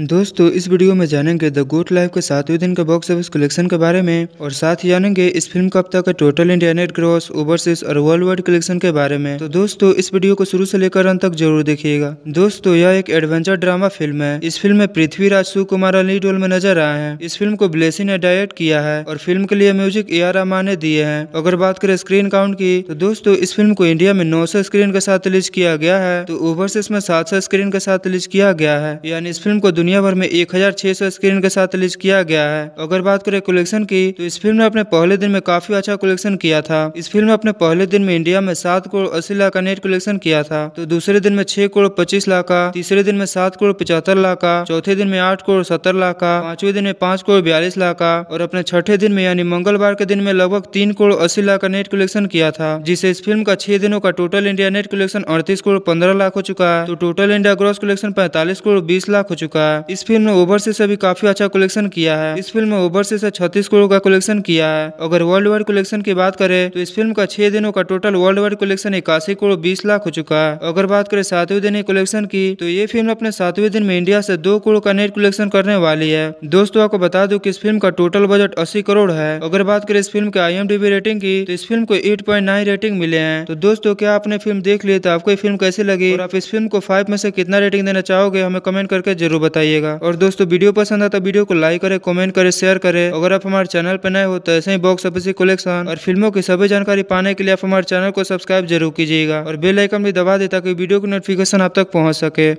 दोस्तों इस वीडियो में जानेंगे द गुड लाइफ के सातवें दिन के बॉक्स ऑफिस कलेक्शन के बारे में और साथ ही जानेंगे इस फिल्म का अब तक total India net gross overseas और वर्ल्ड वाइड कलेक्शन के बारे में तो दोस्तों इस वीडियो को शुरू से लेकर अंत तक जरूर देखिएगा दोस्तों यह एक एडवेंचर ड्रामा फिल्म है इस फिल्म में पृथ्वीराज राज सुमार अली रोल में नजर आए हैं इस फिल्म को ब्लेसिंग ने डायरेक्ट किया है और फिल्म के लिए म्यूजिक ए आर ने दिए है अगर बात करें स्क्रीन काउंट की तो दोस्तों इस फिल्म को इंडिया में नौ स्क्रीन के साथ रिलीज किया गया है तो ओवरसीज में सात स्क्रीन के साथ रिलीज किया गया है यानी इस फिल्म को दुनिया भर में एक स्क्रीन के साथ रिलीज किया गया है अगर बात करें कलेक्शन की तो इस फिल्म ने अपने पहले दिन में काफी अच्छा कलेक्शन किया था इस फिल्म ने अपने पहले दिन में इंडिया में सात करोड़ अस्सी लाख का नेट कलेक्शन किया था तो दूसरे दिन में छह करोड़ पच्चीस लाख का तीसरे दिन में सात करोड़ पचहत्तर लाख का चौथे दिन में आठ करोड़ सत्तर लाख का पांचवे दिन में पांच करोड़ बयालीस लाख का और अपने छठे दिन में यानी मंगलवार के दिन में लगभग तीन करोड़ अस्सी लाख का नेट कलेक्शन किया था जिसे इस फिल्म का छह दिनों का टोटल इंडिया नेट कलेक्शन अड़तीस करोड़ पंद्रह लाख हो चुका है तो टोटल इंडिया ग्रॉस कलेक्शन पैंतालीस करोड़ बीस लाख हो चुका है है इस फिल्म ने ओवरसीज से भी काफी अच्छा कलेक्शन किया है इस फिल्म में ओवरसीज से छत्तीस करोड़ का कलेक्शन किया है अगर वर्ल्ड वाइड कलेक्शन की बात करें तो इस फिल्म का छह दिनों का टोटल वर्ल्ड वाइड कलेक्शन इक्यासी करोड़ बीस लाख हो चुका है अगर बात करें सातवें दिन कलेक्शन की तो ये फिल्म अपने सातवें दिन में इंडिया से दो करोड़ का नेट कलेक्शन करने वाली है दोस्तों आपको बता दू कि इस फिल्म का टोटल बजट अस्सी करोड़ है अगर बात करें इस फिल्म के आई रेटिंग की तो इस फिल्म को एट रेटिंग मिले हैं तो दोस्तों क्या आपने फिल्म देख ली तो आपको ये फिल्म कैसी लगी और आप इस फिल्म को फाइव में से कितना रेटिंग देना चाहोगे हमें कमेंट करके जरूर बताइए बताइएगा और दोस्तों वीडियो पसंद आता तो वीडियो को लाइक करे कॉमेंट करे शेयर करे अगर आप हमारे चैनल पर नए हो तो ऐसे ही बॉक्स ऑफिस कलेक्शन और फिल्मों की सभी जानकारी पाने के लिए आप हमारे चैनल को सब्सक्राइब जरूर कीजिएगा और बेलाइकन भी दबा दे ताकि वीडियो की नोटिफिकेशन आप तक पहुँच सके